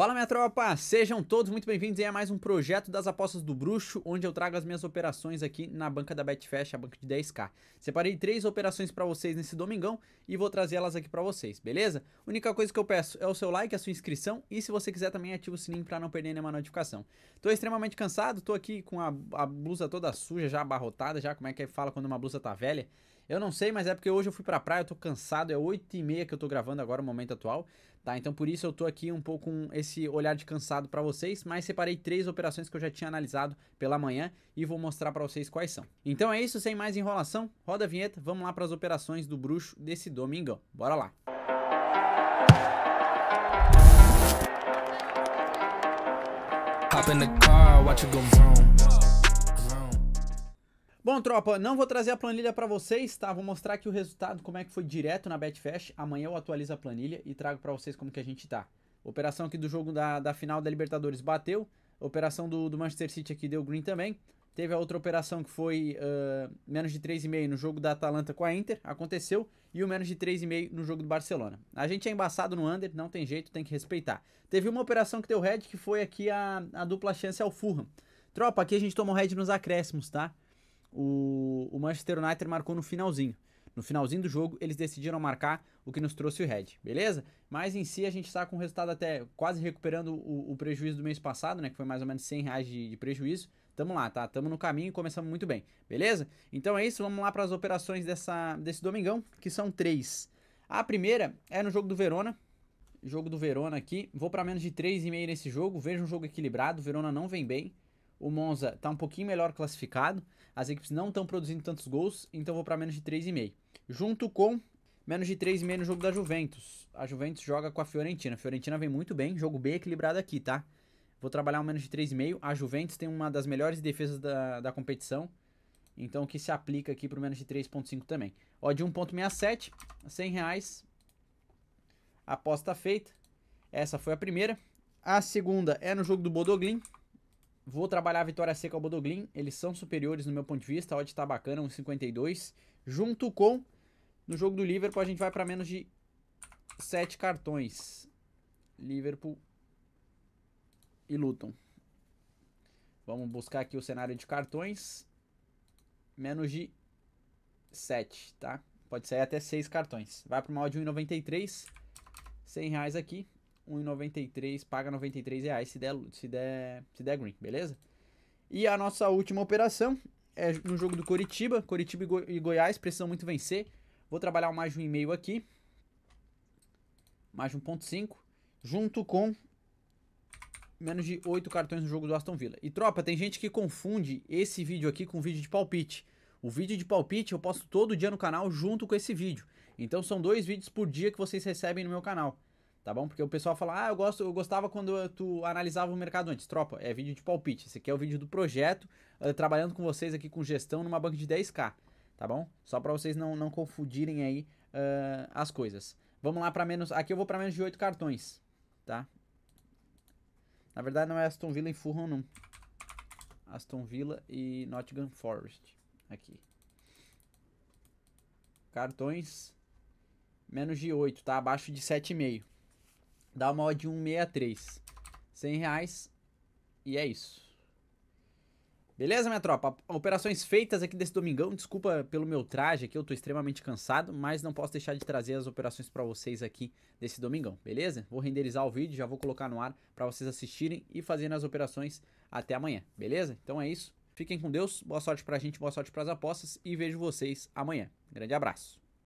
Fala minha tropa, sejam todos muito bem-vindos a mais um projeto das apostas do bruxo, onde eu trago as minhas operações aqui na banca da Betfest, a banca de 10k. Separei três operações para vocês nesse domingão e vou trazer elas aqui para vocês, beleza? Única coisa que eu peço é o seu like, a sua inscrição e se você quiser também ativa o sininho para não perder nenhuma notificação. Tô extremamente cansado, tô aqui com a, a blusa toda suja, já abarrotada, já como é que fala quando uma blusa tá velha. Eu não sei, mas é porque hoje eu fui pra praia, eu tô cansado, é 8 e meia que eu tô gravando agora, o momento atual, tá? Então por isso eu tô aqui um pouco com esse olhar de cansado para vocês, mas separei três operações que eu já tinha analisado pela manhã e vou mostrar para vocês quais são. Então é isso, sem mais enrolação, roda a vinheta, vamos lá para as operações do bruxo desse domingão. Bora lá! Hop in the car, watch it go Bom, tropa, não vou trazer a planilha para vocês, tá? Vou mostrar aqui o resultado, como é que foi direto na Betfash. Amanhã eu atualizo a planilha e trago para vocês como que a gente tá. Operação aqui do jogo da, da final da Libertadores bateu. Operação do, do Manchester City aqui deu green também. Teve a outra operação que foi uh, menos de 3,5 no jogo da Atalanta com a Inter, aconteceu, e o menos de 3,5 no jogo do Barcelona. A gente é embaçado no under, não tem jeito, tem que respeitar. Teve uma operação que deu red, que foi aqui a, a dupla chance ao Fulham. Tropa, aqui a gente tomou red nos acréscimos, tá? o, o Manchester United marcou no finalzinho. No finalzinho do jogo, eles decidiram marcar o que nos trouxe o Red, beleza? Mas em si, a gente está com o resultado até quase recuperando o, o, prejuízo do mês passado, né? Que foi mais ou menos 100 reais de, de prejuízo. Tamo lá, tá? Tamo no caminho e começamos muito bem, beleza? Então é isso, vamos lá para as operações dessa, desse domingão, que são três. A primeira é no jogo do Verona. Jogo do Verona aqui. Vou para menos de 3,5 nesse jogo. Vejo um jogo equilibrado. Verona não vem bem. O Monza está um pouquinho melhor classificado. As equipes não estão produzindo tantos gols, então vou para menos de 3,5. Junto com menos de 3,5 no jogo da Juventus. A Juventus joga com a Fiorentina. A Fiorentina vem muito bem, jogo bem equilibrado aqui, tá? Vou trabalhar um menos de 3,5. A Juventus tem uma das melhores defesas da, da competição. Então, que se aplica aqui para o menos de 3,5 também. Ó, de 1,67, 100 reais. Aposta feita. Essa foi a primeira. A segunda é no jogo do Bodoglin. Vou trabalhar a Vitória Seca ao Bodoglin. Eles são superiores no meu ponto de vista. A odd tá bacana, 1,52. Junto com, no jogo do Liverpool, a gente vai para menos de 7 cartões. Liverpool e Luton. Vamos buscar aqui o cenário de cartões. Menos de 7, tá? Pode sair até 6 cartões. Vai para uma odd 1,93. 100 reais aqui. 1,93, paga 93 reais se der, se, der, se der green, beleza? E a nossa última operação é no jogo do Coritiba. Coritiba e, e Goiás precisam muito vencer. Vou trabalhar mais um e-mail aqui. Mais 1.5. Junto com menos de 8 cartões no jogo do Aston Villa. E tropa, tem gente que confunde esse vídeo aqui com vídeo de palpite. O vídeo de palpite eu posto todo dia no canal junto com esse vídeo. Então são dois vídeos por dia que vocês recebem no meu canal tá bom? Porque o pessoal fala, ah, eu gosto, eu gostava quando tu analisava o mercado antes. Tropa, é vídeo de palpite. Esse aqui é o vídeo do projeto, uh, trabalhando com vocês aqui com gestão numa banca de 10k, tá bom? Só para vocês não, não confundirem aí uh, as coisas. Vamos lá para menos, aqui eu vou para menos de 8 cartões, tá? Na verdade não é Aston Villa e Fulham, não. Aston Villa e Nottingham Forest, aqui. Cartões menos de 8, tá? Abaixo de 7,5. Dá uma odd 163. 100 reais. E é isso. Beleza, minha tropa? Operações feitas aqui desse domingão. Desculpa pelo meu traje aqui, eu tô extremamente cansado, mas não posso deixar de trazer as operações para vocês aqui desse domingão, beleza? Vou renderizar o vídeo, já vou colocar no ar para vocês assistirem e fazerem as operações até amanhã, beleza? Então é isso. Fiquem com Deus, boa sorte pra gente, boa sorte pras apostas e vejo vocês amanhã. Grande abraço.